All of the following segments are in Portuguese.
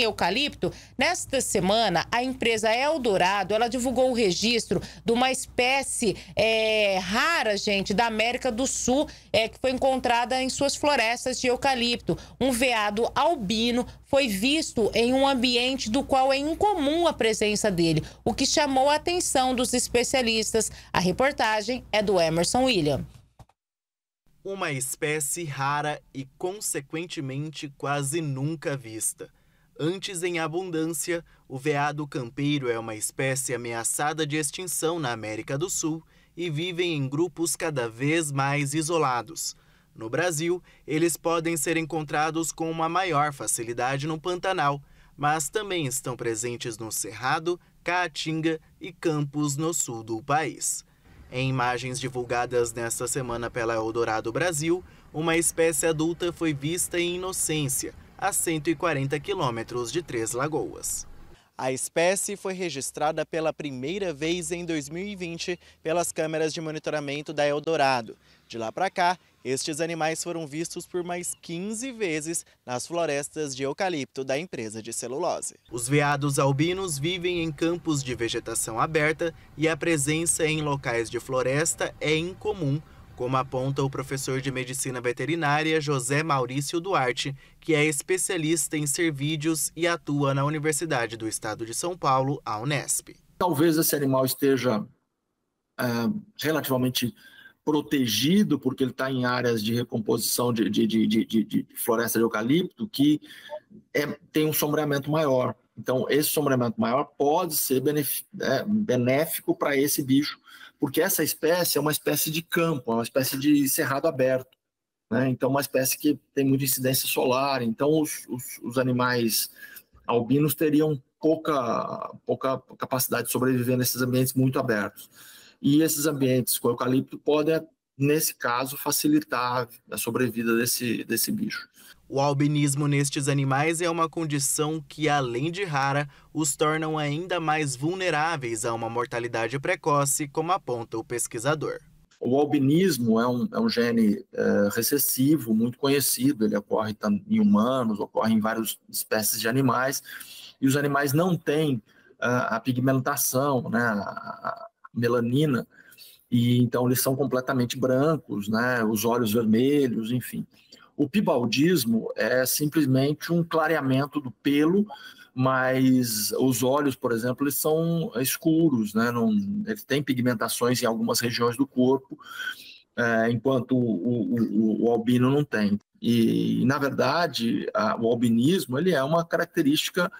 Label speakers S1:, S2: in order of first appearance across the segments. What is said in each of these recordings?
S1: em eucalipto, nesta semana, a empresa Eldorado, ela divulgou o registro de uma espécie é, rara, gente, da América do Sul, é, que foi encontrada em suas florestas de eucalipto. Um veado albino foi visto em um ambiente do qual é incomum a presença dele, o que chamou a atenção dos especialistas. A reportagem é do Emerson William. Uma espécie rara e, consequentemente, quase nunca vista antes em abundância, o veado campeiro é uma espécie ameaçada de extinção na América do Sul e vivem em grupos cada vez mais isolados. No Brasil, eles podem ser encontrados com uma maior facilidade no Pantanal, mas também estão presentes no Cerrado, Caatinga e Campos no sul do país. Em imagens divulgadas nesta semana pela Eldorado Brasil, uma espécie adulta foi vista em Inocência, a 140 quilômetros de Três Lagoas. A espécie foi registrada pela primeira vez em 2020 pelas câmeras de monitoramento da Eldorado. De lá para cá, estes animais foram vistos por mais 15 vezes nas florestas de eucalipto da empresa de celulose. Os veados albinos vivem em campos de vegetação aberta e a presença em locais de floresta é incomum como aponta o professor de medicina veterinária José Maurício Duarte, que é especialista em servídeos
S2: e atua na Universidade do Estado de São Paulo, a Unesp. Talvez esse animal esteja é, relativamente protegido, porque ele está em áreas de recomposição de, de, de, de floresta de eucalipto, que é, tem um sombreamento maior. Então, esse sombreamento maior pode ser né, benéfico para esse bicho, porque essa espécie é uma espécie de campo, é uma espécie de cerrado aberto. Né? Então, é uma espécie que tem muita incidência solar. Então, os, os, os animais albinos teriam pouca, pouca capacidade de sobreviver nesses ambientes muito abertos. E esses ambientes com eucalipto podem nesse caso, facilitar a sobrevida desse, desse bicho. O albinismo nestes animais é uma condição
S1: que, além de rara, os tornam ainda mais vulneráveis a uma mortalidade
S2: precoce, como aponta o pesquisador. O albinismo é um, é um gene é, recessivo, muito conhecido, ele ocorre em humanos, ocorre em várias espécies de animais, e os animais não têm a, ah, a pigmentação, né, a, a melanina, e então eles são completamente brancos, né, os olhos vermelhos, enfim. O pibaldismo é simplesmente um clareamento do pelo, mas os olhos, por exemplo, eles são escuros, né, não, eles têm pigmentações em algumas regiões do corpo, é, enquanto o, o, o, albino não tem. E, na verdade, a, o albinismo ele é uma característica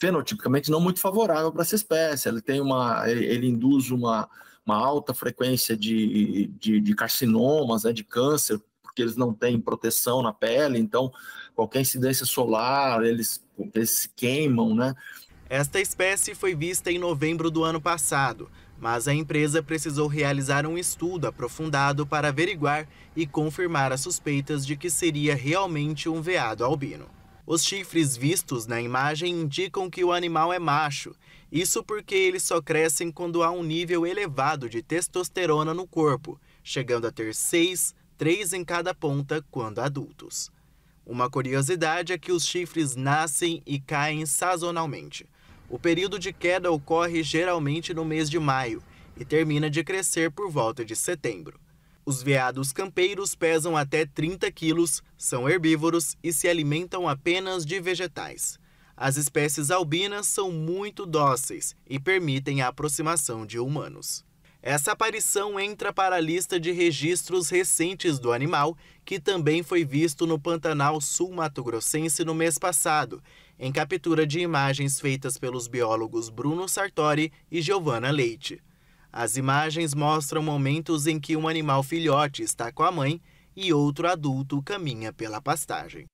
S2: fenotipicamente não muito favorável para essa espécie. Ele tem uma, ele, ele induz uma uma alta frequência de, de, de carcinomas, né, de câncer, porque eles não têm proteção na pele, então qualquer incidência solar, eles, eles se queimam, né? Esta espécie foi vista em novembro do ano passado,
S1: mas a empresa precisou realizar um estudo aprofundado para averiguar e confirmar as suspeitas de que seria realmente um veado albino. Os chifres vistos na imagem indicam que o animal é macho, isso porque eles só crescem quando há um nível elevado de testosterona no corpo, chegando a ter seis, três em cada ponta quando adultos. Uma curiosidade é que os chifres nascem e caem sazonalmente. O período de queda ocorre geralmente no mês de maio e termina de crescer por volta de setembro. Os veados campeiros pesam até 30 quilos, são herbívoros e se alimentam apenas de vegetais. As espécies albinas são muito dóceis e permitem a aproximação de humanos. Essa aparição entra para a lista de registros recentes do animal, que também foi visto no Pantanal Sul-Mato-Grossense no mês passado, em captura de imagens feitas pelos biólogos Bruno Sartori e Giovanna Leite. As imagens mostram momentos em que um animal filhote está com a mãe e outro adulto caminha pela pastagem.